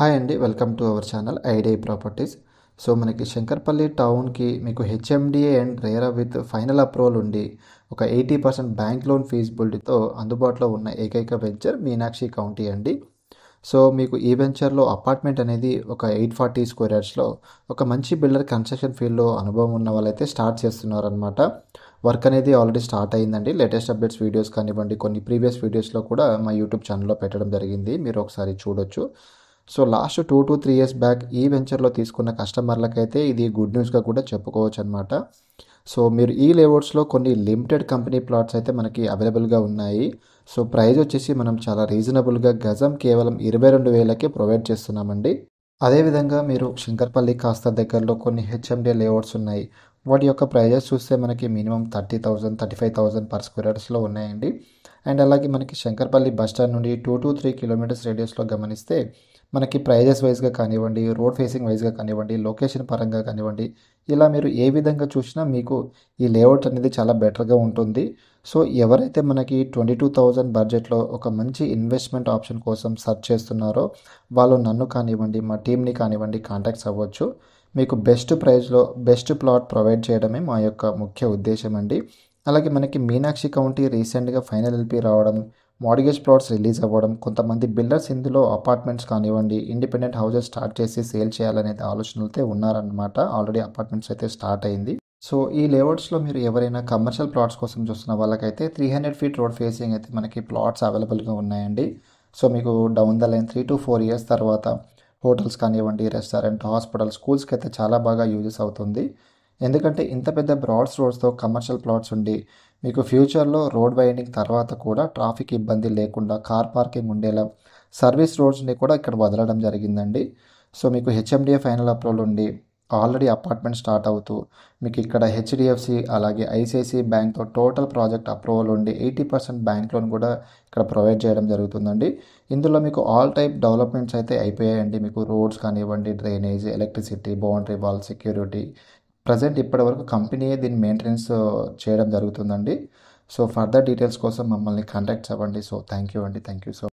hi అండి welcome to our channel IDI properties so మనకి శంకర్పల్లి టౌన్కి మీకు HMDA and RERA with final approval ఉండి ఒక ఎయిటీ పర్సెంట్ బ్యాంక్ లోన్ ఫీజిబిలిటీతో అందుబాటులో ఉన్న ఏకైక వెంచర్ మీనాక్షి కౌంటీ అండి సో మీకు ఈ వెంచర్లో అపార్ట్మెంట్ అనేది ఒక ఎయిట్ ఫార్టీ స్క్వేర్ యార్డ్స్లో ఒక మంచి బిల్డర్ కన్స్ట్రక్షన్ ఫీల్డ్లో అనుభవం ఉన్న వాళ్ళైతే స్టార్ట్ చేస్తున్నారనమాట వర్క్ అనేది ఆల్రెడీ స్టార్ట్ అయిందండి లేటెస్ట్ అప్డేట్స్ వీడియోస్ కానివ్వండి కొన్ని ప్రీవియస్ వీడియోస్లో కూడా మా యూట్యూబ్ ఛానల్లో పెట్టడం జరిగింది మీరు ఒకసారి చూడొచ్చు so last two to three years back ఈ వెంచర్లో తీసుకున్న కస్టమర్లకైతే ఇది గుడ్ న్యూస్గా కూడా చెప్పుకోవచ్చు అనమాట సో మీరు ఈ లేఅవుట్స్లో కొన్ని లిమిటెడ్ కంపెనీ ప్లాట్స్ అయితే మనకి అవైలబుల్గా ఉన్నాయి సో ప్రైజ్ వచ్చేసి మనం చాలా రీజనబుల్గా గజం కేవలం ఇరవై రెండు వేలకే ప్రొవైడ్ చేస్తున్నామండి అదేవిధంగా మీరు శంకర్పల్లి కాస్త దగ్గరలో కొన్ని హెచ్ఎండి లేఅవుట్స్ ఉన్నాయి వాటి యొక్క ప్రైజెస్ చూస్తే మనకి minimum thirty thousand thirty five thousand per square యార్డ్స్లో ఉన్నాయండి అండ్ అలాగే మనకి శంకర్పల్లి బస్టాండ్ నుండి టూ టు త్రీ కిలోమీటర్స్ రేడియస్లో గమనిస్తే మనకి ప్రైజెస్ వైజ్గా కానివ్వండి రోడ్ ఫేసింగ్ వైజ్గా కానివ్వండి లొకేషన్ పరంగా కానివ్వండి ఇలా మీరు ఏ విధంగా చూసినా మీకు ఈ లేఅవుట్ అనేది చాలా బెటర్గా ఉంటుంది సో ఎవరైతే మనకి ట్వంటీ టూ థౌజండ్ బడ్జెట్లో ఒక మంచి ఇన్వెస్ట్మెంట్ ఆప్షన్ కోసం సర్చ్ చేస్తున్నారో వాళ్ళు నన్ను కానివ్వండి మా టీమ్ని కానివ్వండి కాంటాక్ట్స్ అవ్వచ్చు మీకు బెస్ట్ ప్రైజ్లో బెస్ట్ ప్లాట్ ప్రొవైడ్ చేయడమే మా యొక్క ముఖ్య ఉద్దేశం అండి అలాగే మనకి మీనాక్షి కౌంటీ రీసెంట్గా ఫైనల్ ఎల్పి రావడం మార్డిగేజ్ ప్లాట్స్ రిలీజ్ అవ్వడం కొంతమంది బిల్డర్స్ ఇందులో అపార్ట్మెంట్స్ కానివ్వండి ఇండిపెండెంట్ హౌజెస్ స్టార్ట్ చేసి సేల్ చేయాలనేది ఆలోచనలతో ఉన్నారనమాట ఆల్రెడీ అపార్ట్మెంట్స్ అయితే స్టార్ట్ అయింది సో ఈ లేఅవుట్స్లో మీరు ఎవరైనా కమర్షియల్ ప్లాట్స్ కోసం చూస్తున్న వాళ్ళకైతే three hundred feet road facing అయితే మనకి ప్లాట్స్ అవైలబుల్గా ఉన్నాయండి సో మీకు down the line three to four years తర్వాత హోటల్స్ కానివ్వండి రెస్టారెంట్ హాస్పిటల్ స్కూల్స్కి అయితే చాలా బాగా యూజెస్ అవుతుంది ఎందుకంటే ఇంత పెద్ద బ్రాడ్స్ రోడ్స్తో కమర్షియల్ ప్లాట్స్ ఉండి మీకు ఫ్యూచర్లో రోడ్ వైండింగ్ తర్వాత కూడా ట్రాఫిక్ ఇబ్బంది లేకుండా కార్ పార్కింగ్ ఉండేలా సర్వీస్ రోడ్స్ని కూడా ఇక్కడ వదలడం జరిగిందండి సో మీకు హెచ్ఎండిఏ ఫైనల్ అప్రూవల్ ఉండి ఆల్రెడీ అపార్ట్మెంట్ స్టార్ట్ అవుతూ మీకు ఇక్కడ హెచ్డిఎఫ్సి అలాగే ఐసిఐసి బ్యాంక్తో టోటల్ ప్రాజెక్ట్ అప్రూవల్ ఉండి ఎయిటీ పర్సెంట్ బ్యాంక్ లోన్ కూడా ఇక్కడ ప్రొవైడ్ చేయడం జరుగుతుందండి ఇందులో మీకు ఆల్ టైప్ డెవలప్మెంట్స్ అయితే అయిపోయాయండి మీకు రోడ్స్ కానివ్వండి drainage electricity boundary wall security present ఇప్పటి వరకు కంపెనీయే దీన్ని మెయింటెనెన్స్ చేయడం జరుగుతుందండి సో ఫర్దర్ డీటెయిల్స్ కోసం మమ్మల్ని కాంటాక్ట్స్ అవ్వండి సో థ్యాంక్ యూ అండి థ్యాంక్ యూ సో